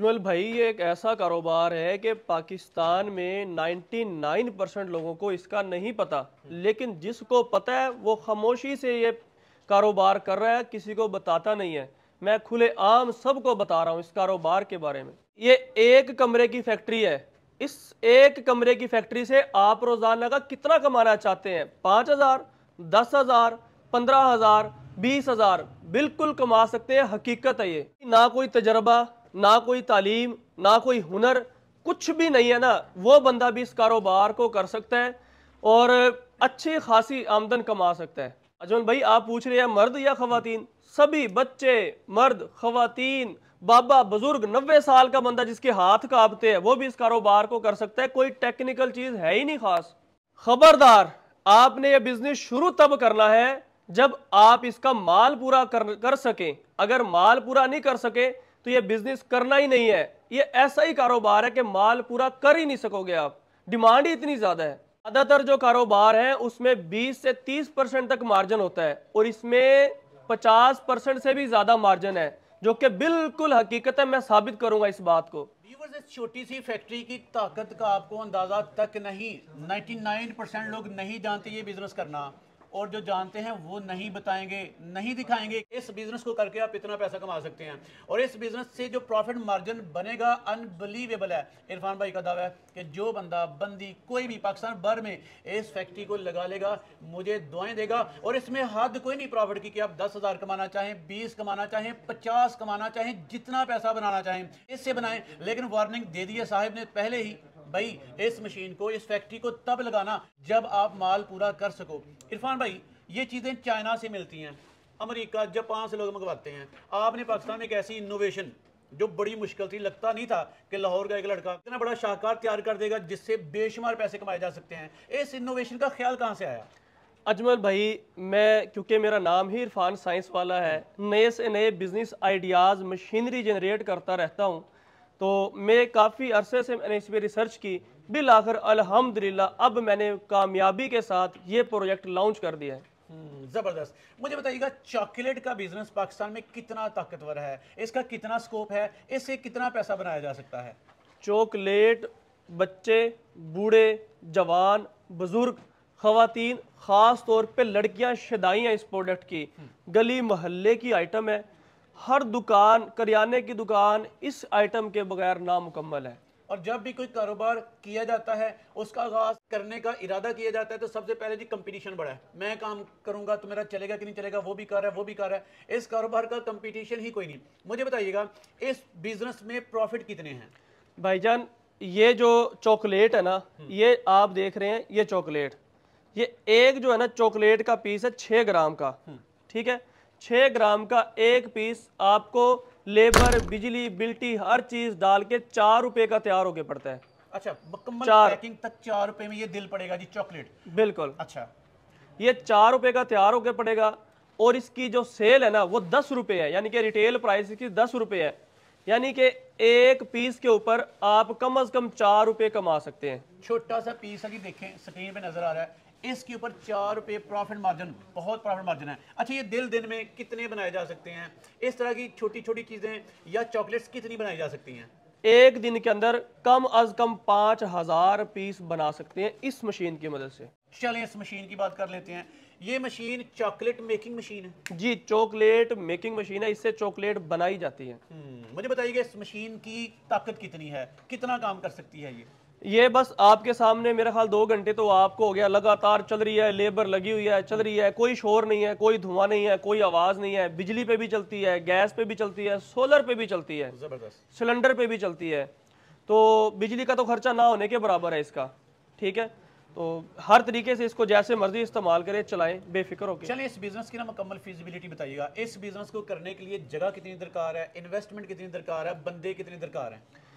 Jewel भाई ये एक ऐसा कारोबार है कि पाकिस्तान में 99 परसेंट लोगों को इसका नहीं पता लेकिन जिसको पता है वो खामोशी से ये कारोबार कर रहा है किसी को बताता नहीं है मैं खुले आम सबको बता रहा हूँ इस कारोबार के बारे में ये एक कमरे की फैक्ट्री है इस एक कमरे की फैक्ट्री से आप रोज़ाना का कितना कमाना चाहते हैं पाँच हज़ार दस हज़ार पंद्रह हज़ार बीस हज़ार बिल्कुल कमा सकते हैं हकीकत है ये ना कोई तजर्बा ना कोई तालीम ना कोई हुनर कुछ भी नहीं है ना वो बंदा भी इस कारोबार को कर सकता है और अच्छी खासी आमदन कमा सकता है अजमल भाई आप पूछ रहे हैं मर्द या खातन सभी बच्चे मर्द खातन बाबा बुजुर्ग नब्बे साल का बंदा जिसके हाथ कांपते हैं वो भी इस कारोबार को कर सकता है कोई टेक्निकल चीज़ है ही नहीं खास खबरदार आपने ये बिजनेस शुरू तब करना है जब आप इसका माल पूरा कर कर सकें अगर माल पूरा नहीं कर सके तो ये बिजनेस करना ही नहीं है ये ऐसा ही कारोबार है कि माल पूरा कर ही नहीं सकोगे आप डिमांड ही इतनी ज़्यादा है ज़्यादातर जो कारोबार है उसमें 20 से 30 परसेंट तक मार्जिन होता है और इसमें 50 परसेंट से भी ज़्यादा मार्जिन है जो कि बिल्कुल हकीकत है मैं साबित करूंगा इस बात को छोटी सी फैक्ट्री की ताकत का आपको अंदाज़ा तक नहीं 99 परसेंट लोग नहीं जानते ये बिजनेस करना और जो जानते हैं वो नहीं बताएंगे नहीं दिखाएंगे इस बिजनेस को करके आप इतना पैसा कमा सकते हैं और इस बिजनेस से जो प्रॉफिट मार्जिन बनेगा अनबिलीवेबल है इरफान भाई का दावा है कि जो बंदा बंदी कोई भी पाकिस्तान भर में इस फैक्ट्री को लगा लेगा मुझे दुआएं देगा और इसमें हद कोई नहीं प्रॉफिट की कि आप दस हज़ार कमाना चाहें बीस कमाना चाहें पचास कमाना चाहें जितना पैसा बनाना चाहें इससे बनाएं लेकिन वार्निंग दे दी है साहब ने पहले ही भाई इस मशीन को इस फैक्ट्री को तब लगाना जब आप माल पूरा कर सको इरफान भाई ये चीज़ें चाइना से मिलती हैं अमेरिका जापान से लोग मंगवाते हैं आपने पाकिस्तान में एक ऐसी इनोवेशन जो बड़ी मुश्किल थी लगता नहीं था कि लाहौर का एक लड़का इतना बड़ा शाहकार तैयार कर देगा जिससे बेशुमार पैसे कमाए जा सकते हैं इस इनोवेशन का ख्याल कहाँ से आया अजमल भाई मैं क्योंकि मेरा नाम ही इरफान साइंस वाला है नए से नए बिजनेस आइडियाज़ मशीनरी जनरेट करता रहता हूँ तो मैं काफ़ी अरसे से मैंने इस पर रिसर्च की बिल आखिर अलहमदिल्ला अब मैंने कामयाबी के साथ ये प्रोजेक्ट लॉन्च कर दिया है हम्म, जबरदस्त मुझे बताइएगा चॉकलेट का बिजनेस पाकिस्तान में कितना ताकतवर है इसका कितना स्कोप है इससे कितना पैसा बनाया जा सकता है चॉकलेट बच्चे बूढ़े जवान बुजुर्ग खातन ख़ास तौर पे लड़कियां शदाइयाँ इस प्रोडक्ट की हम्म। गली मोहल्ले की आइटम है हर दुकान करियाने की दुकान इस आइटम के बगैर नामुकम्मल है और जब भी कोई कारोबार किया जाता है उसका आगाज करने का इरादा किया जाता है तो सबसे पहले जी कंपटीशन बढ़ा है मैं काम करूंगा तो मेरा चलेगा कि नहीं चलेगा वो भी कर रहा है वो भी कर रहा है इस कारोबार का कंपटीशन ही कोई नहीं मुझे बताइएगा इस बिजनेस में प्रॉफिट कितने हैं भाईजान ये जो चॉकलेट है ना हम्म। ये आप देख रहे हैं ये चॉकलेट ये एक जो है ना चॉकलेट का पीस है छः ग्राम का हम्म। ठीक है छः ग्राम का एक पीस आपको लेबर बिजली बिल्टी हर चीज डाल के चार रुपए का तैयार होके पड़ता है अच्छा चार पैकिंग तक चार रुपए में ये दिल पड़ेगा जी चॉकलेट बिल्कुल अच्छा ये चार रुपए का तैयार होके पड़ेगा और इसकी जो सेल है ना वो दस रुपए है यानी कि रिटेल प्राइस इसकी दस रुपए है यानी कि एक पीस के ऊपर आप कम अज कम चार रुपए कमा सकते हैं छोटा सा पीस अभी देखें स्क्रीन पे नजर आ रहा है इसके ऊपर चार रुपये प्रॉफिट मार्जिन बहुत प्रॉफिट मार्जिन है अच्छा ये दिल दिन में कितने बनाए जा सकते हैं इस तरह की छोटी छोटी चीज़ें या चॉकलेट्स कितनी बनाई जा सकती हैं एक दिन के अंदर कम अज कम पाँच हज़ार पीस बना सकते हैं इस मशीन की मदद से चलें इस मशीन की बात कर लेते हैं ये मशीन चॉकलेट मेकिंग मशीन है जी चॉकलेट मेकिंग मशीन है इससे चॉकलेट बनाई जाती है हम्म, मुझे बताइएगा इस मशीन की ताकत कितनी है कितना काम कर सकती है ये ये बस आपके सामने मेरा ख्याल दो घंटे तो आपको हो गया लगातार चल रही है लेबर लगी हुई है चल रही है कोई शोर नहीं है कोई धुआं नहीं है कोई आवाज़ नहीं है बिजली पे भी चलती है गैस पे भी चलती है सोलर पे भी चलती है जबरदस्त सिलेंडर पे भी चलती है तो बिजली का तो खर्चा ना होने के बराबर है इसका ठीक है तो हर तरीके से इसको जैसे मर्जी इस्तेमाल करें चलाएं बेफिक्र होकर चलिए इस बिजनेस की ना मुकम्मल फिजिबिलिटी बताइएगा इस बिजनेस को करने के लिए जगह कितनी दरकार है इन्वेस्टमेंट कितनी दरकार है बंदे कितनी दरकार है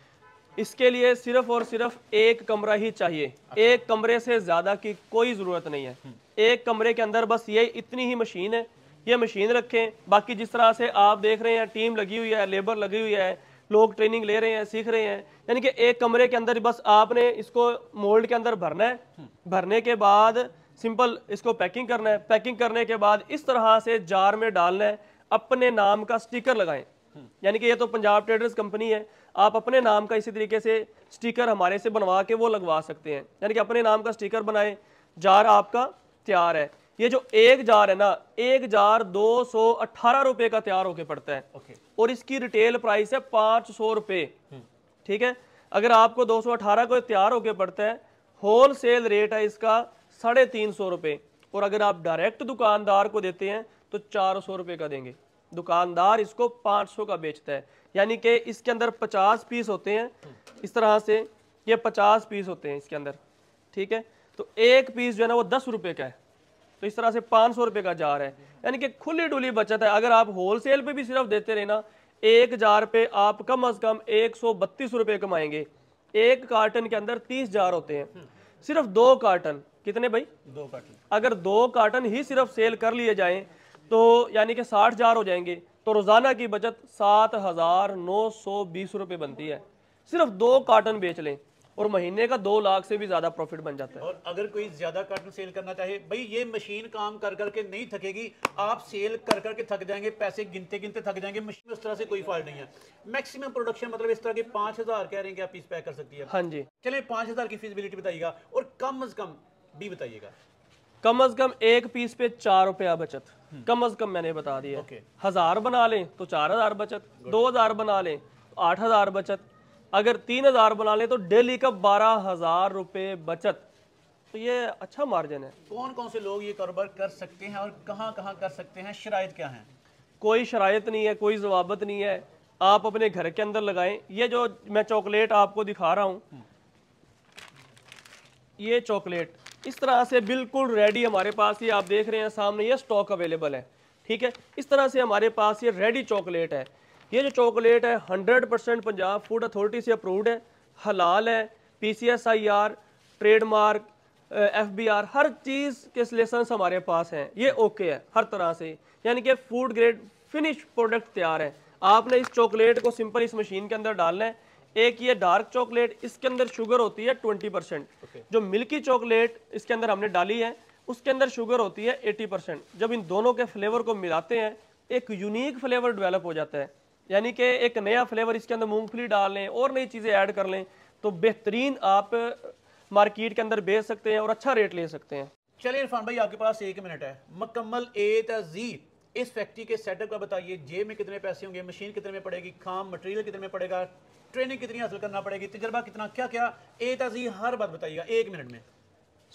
इसके लिए सिर्फ और सिर्फ एक कमरा ही चाहिए अच्छा। एक कमरे से ज़्यादा की कोई ज़रूरत नहीं है हम्म। एक कमरे के अंदर बस ये इतनी ही मशीन है ये मशीन रखें बाकी जिस तरह से आप देख रहे हैं टीम लगी हुई है लेबर लगी हुई है लोग ट्रेनिंग ले रहे हैं सीख रहे हैं यानी कि एक कमरे के अंदर बस आपने इसको मोल्ड के अंदर भरना है हम्म। भरने के बाद सिंपल इसको पैकिंग करना है पैकिंग करने के बाद इस तरह से जार में डालना है अपने नाम का स्टिकर लगाएं हम्म। यानी कि ये तो पंजाब ट्रेडर्स कंपनी है आप अपने नाम का इसी तरीके से स्टिकर हमारे से बनवा के वो लगवा सकते हैं यानी कि अपने नाम का स्टिकर बनाए जार आपका तैयार है ये जो एक जार है ना एक जार दो सौ अट्ठारह रुपए का तैयार होके पड़ता है okay. और इसकी रिटेल प्राइस है पांच सौ रुपए हम्म। ठीक है अगर आपको दो सौ अठारह को तैयार होके पड़ता है होल सेल रेट है इसका साढ़े तीन सौ रुपए और अगर आप डायरेक्ट दुकानदार को देते हैं तो चार सौ रुपए का देंगे दुकानदार इसको 500 का बेचता है यानी कि इसके अंदर 50 पीस होते हैं इस तरह से ये 50 पीस होते हैं इसके अंदर ठीक है तो एक पीस जो है ना वो दस रुपये का है तो इस तरह से पाँच सौ का जार है यानी कि खुली डुली बचत है अगर आप होल सेल पर भी सिर्फ देते रहे ना एक जार पे आप कम अज़ कम एक सौ बत्तीस रुपये कमाएंगे एक कार्टन के अंदर तीस जार होते हैं सिर्फ दो कार्टन कितने भाई दो कार्टन अगर दो कार्टन ही सिर्फ सेल कर लिए जाएं तो यानी कि साठ हज़ार हो जाएंगे तो रोज़ाना की बचत सात हज़ार नौ सौ बीस रुपये बनती है सिर्फ दो कार्टन बेच लें और महीने का दो लाख से भी ज्यादा प्रॉफिट बन जाता है और अगर कोई ज्यादा कार्टन सेल करना चाहे भाई ये मशीन काम कर करके नहीं थकेगी आप सेल कर करके थक जाएंगे पैसे गिनते गिनते थक जाएंगे मशीन में उस तरह से कोई फॉल्ट नहीं है मैक्सिमम प्रोडक्शन मतलब इस तरह के पांच हजार कह रहे हैं कि आप पीस पैक कर सकती है हाँ जी चले पांच हजार की फिजिबिलिटी बताइएगा और कम अज कम भी बताइएगा कम अज कम एक पीस पे चार रुपया बचत कम अज कम मैंने बता दिया okay. हजार बना लें तो चार हजार बचत दो हजार बना लें तो आठ हजार बचत अगर तीन हजार बना लें तो डेली का बारह हजार रुपये बचत तो ये अच्छा मार्जिन है कौन कौन से लोग ये कारोबार कर सकते हैं और कहाँ कहाँ कर सकते हैं शराय क्या है कोई शराय नहीं है कोई जवाबत नहीं है आप अपने घर के अंदर लगाएं ये जो मैं चॉकलेट आपको दिखा रहा हूँ ये चॉकलेट इस तरह से बिल्कुल रेडी हमारे पास ये आप देख रहे हैं सामने ये स्टॉक अवेलेबल है ठीक है इस तरह से हमारे पास ये रेडी चॉकलेट है ये जो चॉकलेट है hundred percent Punjab food authority से अप्रूव्ड है हलाल है P C S I R trademark F B R हर चीज़ के लाइसेंस हमारे पास हैं ये ओके है हर तरह से यानी कि फूड ग्रेड फिनिश प्रोडक्ट तैयार है आपने इस चॉकलेट को सिंपल इस मशीन के अंदर डालना है एक ये डार्क चॉकलेट इसके अंदर शुगर होती है 20 परसेंट okay. जो मिल्की चॉकलेट इसके अंदर हमने डाली है उसके अंदर शुगर होती है 80 परसेंट जब इन दोनों के फ्लेवर को मिलाते हैं एक यूनिक फ्लेवर डेवलप हो जाता है यानी कि एक नया फ्लेवर इसके अंदर मूंगफली डाल लें और नई चीज़ें ऐड कर लें तो बेहतरीन आप मार्केट uh, के अंदर बेच सकते हैं और अच्छा रेट ले सकते हैं चलिए इरफान भाई आपके पास एक मिनट है मकम्मल ए तजी इस फैक्ट्री के सेटअप का बताइए जे में कितने पैसे होंगे मशीन कितने में पड़ेगी काम मटेरियल कितने में पड़ेगा ट्रेनिंग कितनी हासिल करना पड़ेगी तजर्बा कितना क्या क्या ए तजी हर बात बताइएगा एक मिनट में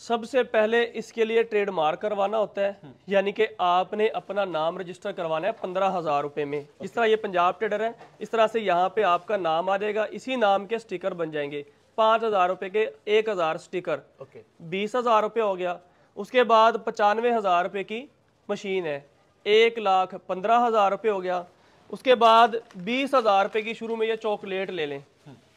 सबसे पहले इसके लिए ट्रेडमार्क करवाना होता है यानी कि आपने अपना नाम रजिस्टर करवाना है पंद्रह हज़ार रुपये में जिस तरह ये पंजाब ट्रेडर है इस तरह से यहाँ पे आपका नाम आ जाएगा इसी नाम के स्टिकर बन जाएंगे पाँच हज़ार रुपये के एक हज़ार स्टिकर ओके बीस हज़ार रुपये हो गया उसके बाद पचानवे हज़ार रुपये की मशीन है एक लाख पंद्रह हज़ार रुपये हो गया उसके बाद बीस हज़ार रुपये की शुरू में ये चॉकलेट ले लें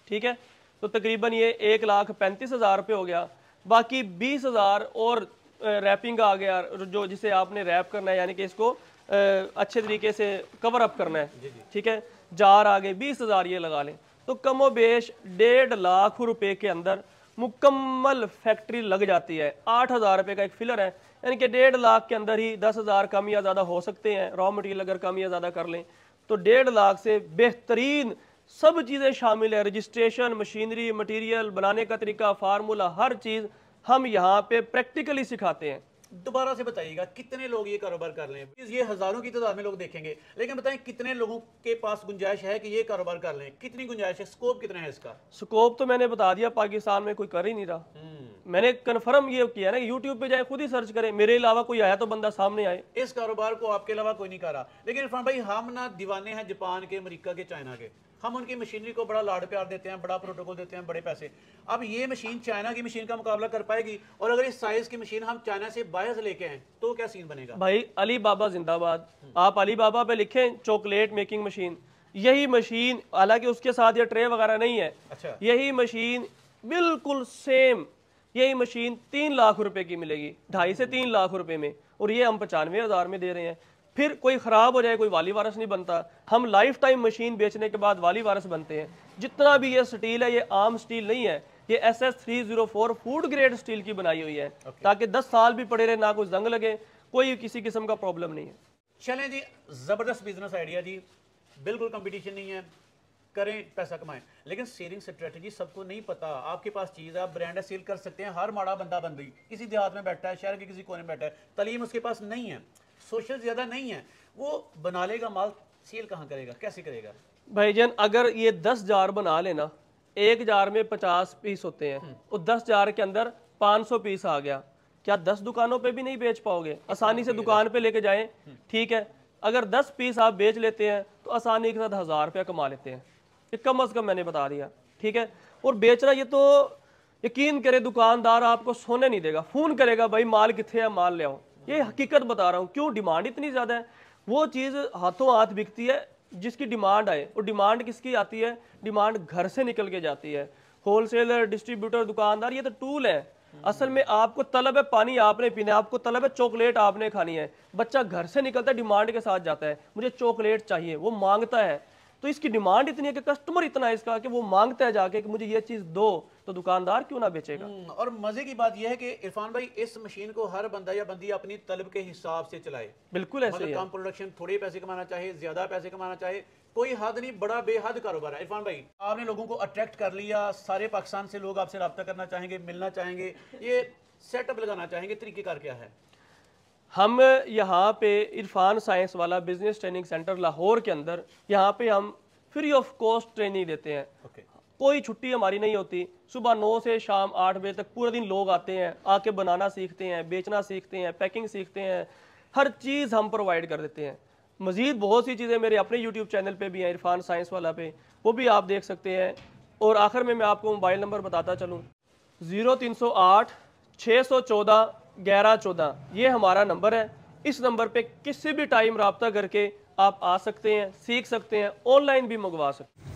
ठीक है तो तकरीबन ये एक लाख पैंतीस हज़ार रुपये हो गया बाकी बीस हज़ार और रैपिंग का आ गया जो जिसे आपने रैप करना है यानी कि इसको अच्छे तरीके से कवर अप करना है ठीक है जार आ गए बीस हज़ार ये लगा लें तो कमो बेश डेढ़ लाख रुपए के अंदर मुकम्मल फैक्ट्री लग जाती है आठ हज़ार रुपये का एक फिलर है यानी कि डेढ़ लाख के अंदर ही दस हज़ार कम या ज़्यादा हो सकते हैं रॉ मटेरियल अगर कम या ज़्यादा कर लें तो डेढ़ लाख से बेहतरीन सब चीज़ें शामिल है रजिस्ट्रेशन मशीनरी मटेरियल बनाने का तरीका फार्मूला हर चीज़ हम यहाँ पे प्रैक्टिकली सिखाते हैं दोबारा से बताइएगा कितने लोग ये कारोबार कर लें ये हज़ारों की तादाद में लोग देखेंगे लेकिन बताएं कितने लोगों के पास गुंजाइश है कि ये कारोबार कर लें कितनी गुंजाइश है स्कोप कितना है इसका स्कोप तो मैंने बता दिया पाकिस्तान में कोई कर ही नहीं रहा हम्म। मैंने कन्फर्म ये किया ना कि यूट्यूब पे जाए खुद ही सर्च करें मेरे अलावा कोई आया तो बंदा सामने आए इस कारोबार को आपके अलावा कोई नहीं कर रहा लेकिन इरफान भाई हम ना दीवाने हैं जापान के अमरीका के चाइना के हम उनकी मशीनरी को बड़ा लाड़ प्यार देते हैं बड़ा प्रोटोकॉल देते हैं बड़े पैसे अब ये मशीन चाइना की मशीन का मुकाबला कर पाएगी और अगर इस साइज की मशीन हम चाइना से बाहर से लेके आए तो क्या सीन बनेगा भाई अली बाबा जिंदाबाद आप अली बाबा पे लिखें चॉकलेट मेकिंग मशीन यही मशीन हालांकि उसके साथ ये ट्रे वगैरह नहीं है अच्छा। यही मशीन बिल्कुल सेम यही मशीन तीन लाख रुपए की मिलेगी ढाई से तीन लाख रुपए में और ये हम पचानवे हज़ार में दे रहे हैं फिर कोई ख़राब हो जाए कोई वाली वारस नहीं बनता हम लाइफ टाइम मशीन बेचने के बाद वाली वारस बनते हैं जितना भी ये स्टील है ये आम स्टील नहीं है ये S S three zero four food grade steel की बनाई हुई है okay. ताकि दस साल भी पड़े रहे ना कोई जंग लगे कोई किसी किस्म का प्रॉब्लम नहीं है चलें जी ज़बरदस्त बिजनेस आइडिया जी बिल्कुल कंपटीशन नहीं है करें पैसा कमाएं लेकिन सेलिंग स्ट्रेटजी सबको नहीं पता आपके पास चीज़ है आप ब्रांड है सेल कर सकते हैं हर माड़ा बंदा बंदी किसी देहात में बैठा है शहर के किसी कोने में बैठा है तलीम उसके पास नहीं है सोशल ज़्यादा नहीं है वो बना लेगा माल सेल कहाँ करेगा कैसे करेगा जान अगर ये दस जार बना लेना एक जार में पचास पीस होते हैं और हम्म। दस जार के अंदर पाँच सौ पीस आ गया क्या दस दुकानों पे भी नहीं बेच पाओगे आसानी से दुकान पे लेके जाएं हम्म। ठीक है अगर दस पीस आप बेच लेते हैं तो आसानी के साथ हज़ार रुपया कमा लेते हैं ये कम अज़ कम मैंने बता दिया ठीक है और रहा ये तो यकीन करे दुकानदार आपको सोने नहीं देगा फ़ोन करेगा भाई माल कितने है माल ले आओ ये हकीकत बता रहा हूँ क्यों डिमांड इतनी ज़्यादा है वो चीज़ हाथों हाथ बिकती है जिसकी डिमांड आए और डिमांड किसकी आती है डिमांड घर से निकल के जाती है होलसेलर डिस्ट्रीब्यूटर दुकानदार ये तो टूल है असल में आपको तलब है पानी आपने पीना है आपको तलब है चॉकलेट आपने खानी है बच्चा घर से निकलता है डिमांड के साथ जाता है मुझे चॉकलेट चाहिए वो मांगता है तो इसकी डिमांड इतनी है कि कस्टमर इतना है इसका कि वो मांगता है जाके कि मुझे ये चीज़ दो तो दुकानदार क्यों ना बेचेगा हम्म, और मजे की बात यह है कि इरफान भाई इस मशीन को हर बंदा या बंदी अपनी तलब के हिसाब से चलाए बिल्कुल ऐसे मतलब कम प्रोडक्शन थोड़े पैसे कमाना चाहे ज्यादा पैसे कमाना चाहे कोई हद नहीं बड़ा बेहद कारोबार है इरफान भाई आपने लोगों को अट्रैक्ट कर लिया सारे पाकिस्तान से लोग आपसे रब्ता करना चाहेंगे मिलना चाहेंगे ये सेटअप लगाना चाहेंगे तरीके क्या है हम यहाँ पे इरफान साइंस वाला बिजनेस ट्रेनिंग सेंटर लाहौर के अंदर यहाँ पे हम फ्री ऑफ कॉस्ट ट्रेनिंग देते हैं okay. कोई छुट्टी हमारी नहीं होती सुबह नौ से शाम आठ बजे तक पूरे दिन लोग आते हैं आके बनाना सीखते हैं बेचना सीखते हैं पैकिंग सीखते हैं हर चीज़ हम प्रोवाइड कर देते हैं मज़ीद बहुत सी चीज़ें मेरे अपने यूट्यूब चैनल पे भी हैं इरफान साइंस वाला पे वो भी आप देख सकते हैं और आखिर में मैं आपको मोबाइल नंबर बताता चलूँ ज़ीरो तीन सौ आठ छः सौ चौदह ग्यारह चौदह ये हमारा नंबर है इस नंबर पे किसी भी टाइम रबता करके आप आ सकते हैं सीख सकते हैं ऑनलाइन भी मंगवा सकते हैं